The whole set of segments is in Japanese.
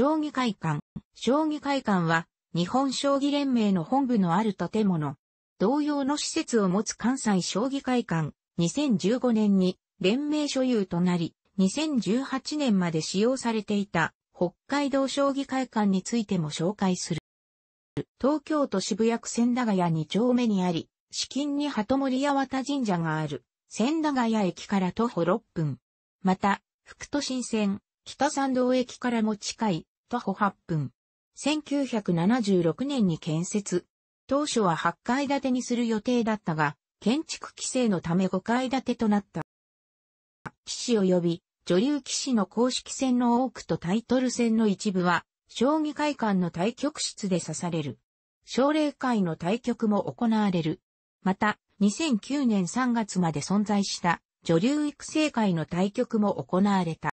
将棋会館。将棋会館は、日本将棋連盟の本部のある建物。同様の施設を持つ関西将棋会館。2015年に連盟所有となり、2018年まで使用されていた北海道将棋会館についても紹介する。東京都渋谷区千駄ヶ谷2丁目にあり、至近に鳩森八幡神社がある千駄ヶ谷駅から徒歩6分。また、副都心線、北参道駅からも近い徒歩8分。1976年に建設。当初は8階建てにする予定だったが、建築規制のため5階建てとなった。騎士及び女流騎士の公式戦の多くとタイトル戦の一部は、将棋会館の対局室で刺される。奨励会の対局も行われる。また、2009年3月まで存在した女流育成会の対局も行われた。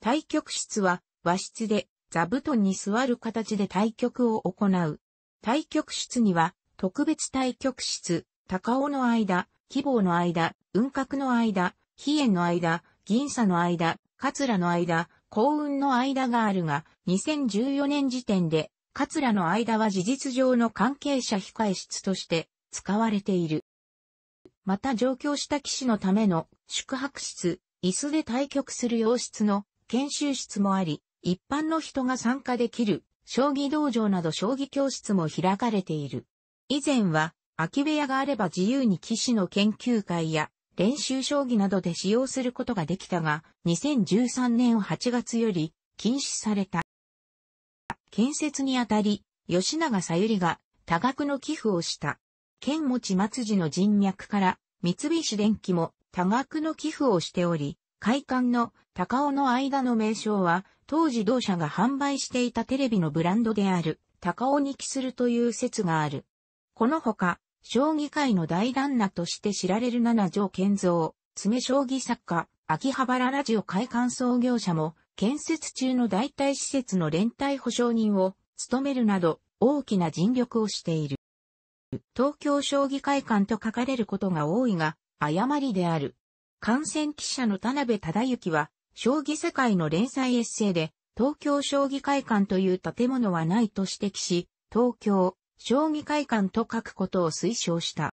対局室は和室で座布団に座る形で対局を行う。対局室には、特別対局室、高尾の間、希望の間、雲格の間、飛燕の間、銀座の間、桂の間、幸運の間があるが、2014年時点で、桂の間は事実上の関係者控え室として使われている。また上京した騎士のための宿泊室、椅子で対局する洋室の研修室もあり、一般の人が参加できる、将棋道場など将棋教室も開かれている。以前は、空き部屋があれば自由に騎士の研究会や練習将棋などで使用することができたが、2013年8月より禁止された。建設にあたり、吉永さゆりが多額の寄付をした。剣持松次の人脈から、三菱電機も多額の寄付をしており、会館の高尾の間の名称は、当時同社が販売していたテレビのブランドである、高尾に帰するという説がある。このほか、将棋界の大旦那として知られる七条健造、詰将棋作家、秋葉原ラジオ会館創業者も、建設中の代替施設の連帯保証人を務めるなど、大きな尽力をしている。東京将棋会館と書かれることが多いが、誤りである。感染記者の田辺忠之は、将棋世界の連載エッセイで、東京将棋会館という建物はないと指摘し、東京将棋会館と書くことを推奨した。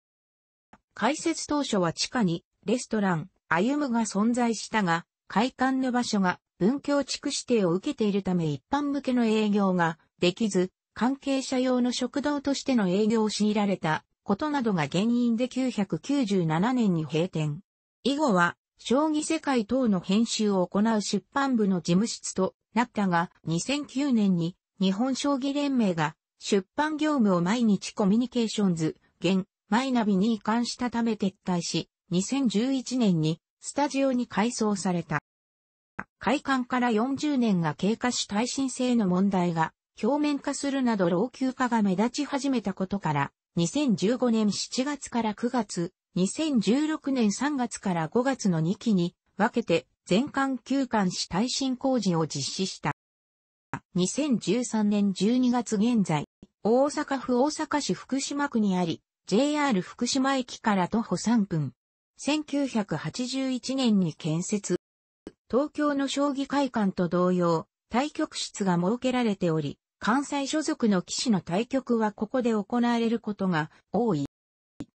開設当初は地下にレストラン、歩むが存在したが、会館の場所が文教地区指定を受けているため一般向けの営業ができず、関係者用の食堂としての営業を強いられたことなどが原因で997年に閉店。以後は将棋世界等の編集を行う出版部の事務室となったが、2009年に日本将棋連盟が出版業務を毎日コミュニケーションズ、現、マイナビに移管したため撤退し、2011年にスタジオに改装された。開館から40年が経過し耐震性の問題が表面化するなど老朽化が目立ち始めたことから、2015年7月から9月2016年3月から5月の2期に分けて全館休館し耐震工事を実施した。2013年12月現在、大阪府大阪市福島区にあり、JR 福島駅から徒歩3分。1981年に建設。東京の将棋会館と同様、対局室が設けられており、関西所属の騎士の対局はここで行われることが多い。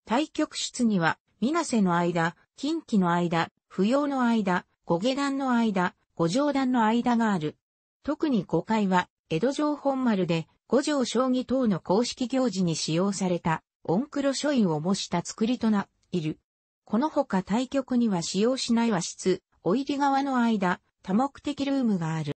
対局室には、水瀬の間、近畿の間、不要の間、五下段の間、五上段の間がある。特に5階は、江戸城本丸で、五条将棋等の公式行事に使用された、オンクロ書院を模した作りとな、いる。このほか対局には使用しない和室、お入り側の間、多目的ルームがある。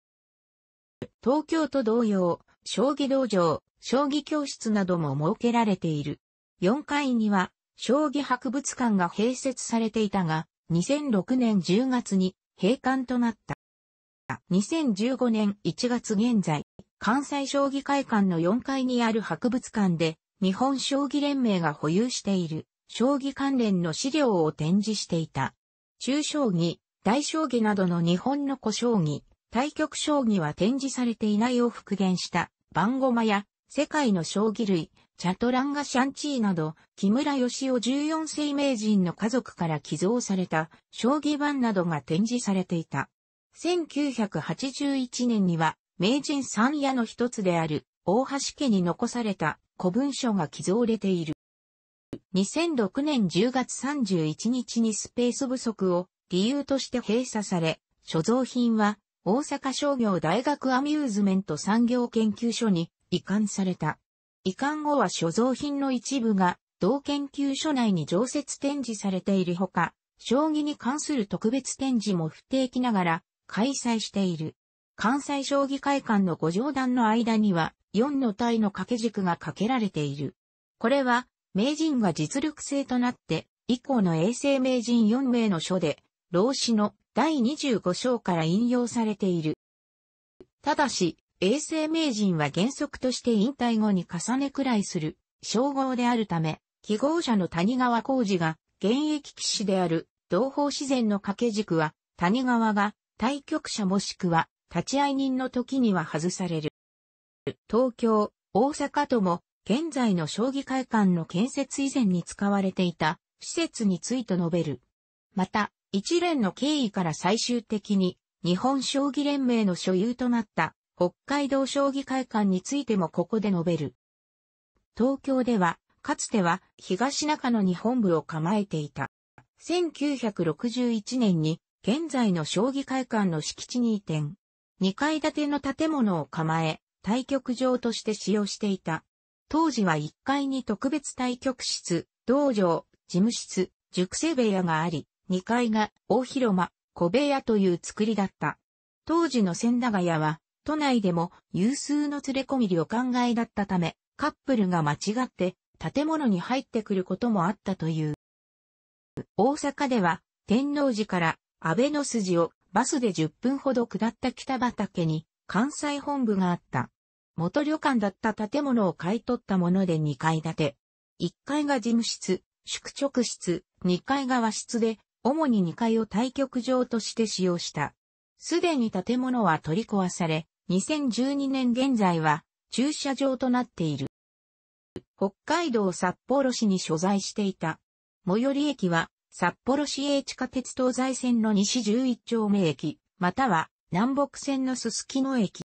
東京と同様、将棋道場、将棋教室なども設けられている。4階には、将棋博物館が併設されていたが、2006年10月に閉館となった。2015年1月現在、関西将棋会館の4階にある博物館で、日本将棋連盟が保有している、将棋関連の資料を展示していた。中将棋、大将棋などの日本の古将棋、対局将棋は展示されていないを復元した、番駒や、世界の将棋類、チャトランガシャンチーなど、木村義雄14世名人の家族から寄贈された将棋盤などが展示されていた。1981年には、名人三夜の一つである大橋家に残された古文書が寄贈れている。2006年10月31日にスペース不足を理由として閉鎖され、所蔵品は大阪商業大学アミューズメント産業研究所に移管された。移管後は所蔵品の一部が同研究所内に常設展示されているほか、将棋に関する特別展示も不定期ながら開催している。関西将棋会館の五条段の間には4の体の掛け軸が掛けられている。これは名人が実力制となって以降の永世名人4名の書で、老子の第25章から引用されている。ただし、永世名人は原則として引退後に重ねくらいする称号であるため、記号者の谷川浩二が現役騎士である同胞自然の掛け軸は谷川が対局者もしくは立ち会い人の時には外される。東京、大阪とも現在の将棋会館の建設以前に使われていた施設について述べる。また、一連の経緯から最終的に日本将棋連盟の所有となった北海道将棋会館についてもここで述べる。東京では、かつては東中野に本部を構えていた。1961年に現在の将棋会館の敷地に移転。2階建ての建物を構え、対局場として使用していた。当時は1階に特別対局室、道場、事務室、熟成部屋があり、2階が大広間、小部屋という作りだった。当時の千駄ヶ谷は都内でも有数の連れ込み旅館街だったため、カップルが間違って建物に入ってくることもあったという。大阪では天王寺から安倍の筋をバスで10分ほど下った北畑に関西本部があった。元旅館だった建物を買い取ったもので2階建て。1階が事務室、宿直室、2階が和室で、主に2階を対局場として使用した。すでに建物は取り壊され、2012年現在は駐車場となっている。北海道札幌市に所在していた。最寄り駅は札幌市営地下鉄東西線の西11丁目駅、または南北線のすすきの駅。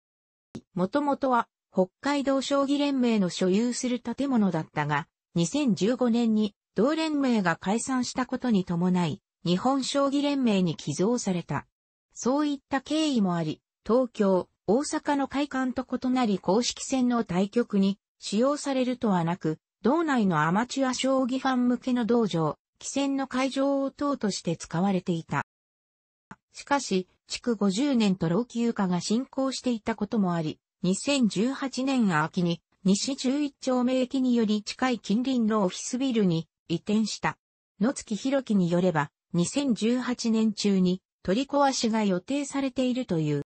もともとは北海道将棋連盟の所有する建物だったが、2015年に同連盟が解散したことに伴い、日本将棋連盟に寄贈された。そういった経緯もあり、東京、大阪の会館と異なり公式戦の対局に使用されるとはなく、道内のアマチュア将棋ファン向けの道場、棋戦の会場等として使われていた。しかし、築50年と老朽化が進行していたこともあり、2018年秋に西11丁目駅により近い近隣のオフィスビルに移転した。野月博樹によれば、2018年中に取り壊しが予定されているという。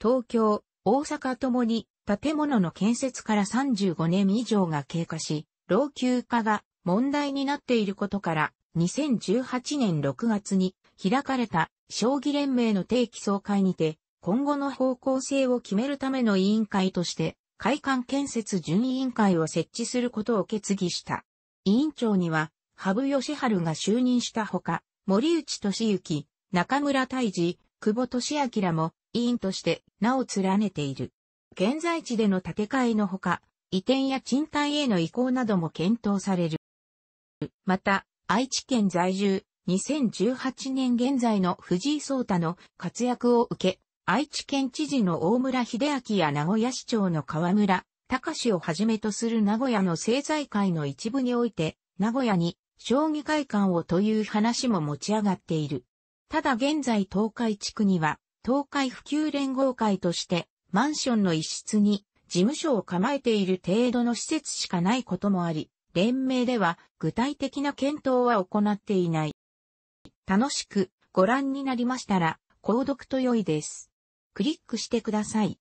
東京、大阪ともに建物の建設から35年以上が経過し、老朽化が問題になっていることから、2018年6月に開かれた将棋連盟の定期総会にて、今後の方向性を決めるための委員会として、会館建設準委員会を設置することを決議した。委員長には、羽生義晴が就任したほか、森内俊之、中村泰治、久保利明も委員として名を連ねている。現在地での建て替えのほか、移転や賃貸への移行なども検討される。また、愛知県在住、2018年現在の藤井聡太の活躍を受け、愛知県知事の大村秀明や名古屋市長の河村隆をはじめとする名古屋の政財界の一部において、名古屋に将棋会館をという話も持ち上がっている。ただ現在東海地区には、東海普及連合会として、マンションの一室に事務所を構えている程度の施設しかないこともあり、連盟では具体的な検討は行っていない。楽しくご覧になりましたら、購読と良いです。クリックしてください。